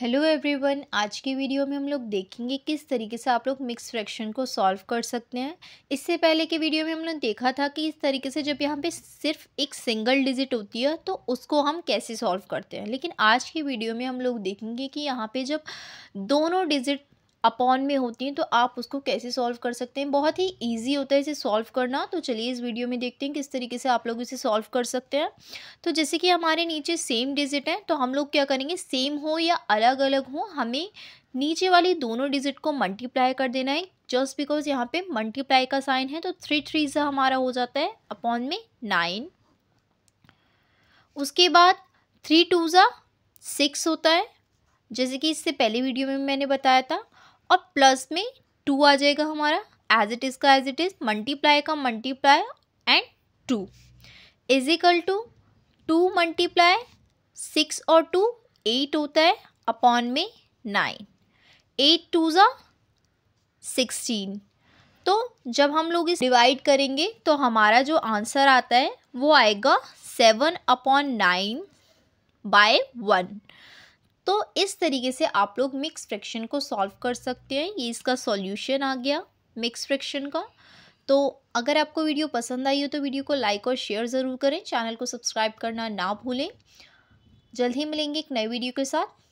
hello everyone आज की video में हम लोग देखेंगे किस तरीके से आप लोग मिक्स फ्रैक्शन को सॉल्व कर सकते हैं इससे पहले के वीडियो में हमने देखा था कि इस तरीके से जब यहाँ पे सिर्फ एक सिंगल डिजिट होती है तो उसको हम कैसे सॉल्व करते हैं लेकिन आज की वीडियो में हम लोग देखेंगे कि यहाँ पे जब दोनों डिजिट अपॉन में होती हैं तो आप उसको कैसे सॉल्व कर सकते हैं बहुत ही ईजी होता है इसे सॉल्व करना तो चलिए इस वीडियो में देखते हैं किस तरीके से आप लोग इसे सॉल्व कर सकते हैं तो जैसे कि हमारे नीचे सेम डिजिट हैं तो हम लोग क्या करेंगे सेम हो या अलग अलग हो हमें नीचे वाली दोनों डिजिट को मल्टीप्लाई कर देना है जस्ट बिकॉज यहाँ पे मल्टीप्लाई का साइन है तो थ्री थ्री से हमारा हो जाता है अपॉन में नाइन उसके बाद थ्री टू ज़ा सिक्स होता है जैसे कि इससे पहले वीडियो में मैंने बताया था और प्लस में टू आ जाएगा हमारा एज इट इज़ का एज इट इज़ मल्टीप्लाई का multiply and two is equal to two multiply six और टू एट होता है अपॉन में नाइन एट टू ज़ा सिक्सटीन तो जब हम लोग इस डिवाइड करेंगे तो हमारा जो आंसर आता है वो आएगा seven upon nine by one तो इस तरीके से आप लोग मिक्स फ्रैक्शन को सॉल्व कर सकते हैं ये इसका सॉल्यूशन आ गया मिक्स फ्रैक्शन का तो अगर आपको वीडियो पसंद आई हो तो वीडियो को लाइक और शेयर ज़रूर करें चैनल को सब्सक्राइब करना ना भूलें जल्द ही मिलेंगे एक नए वीडियो के साथ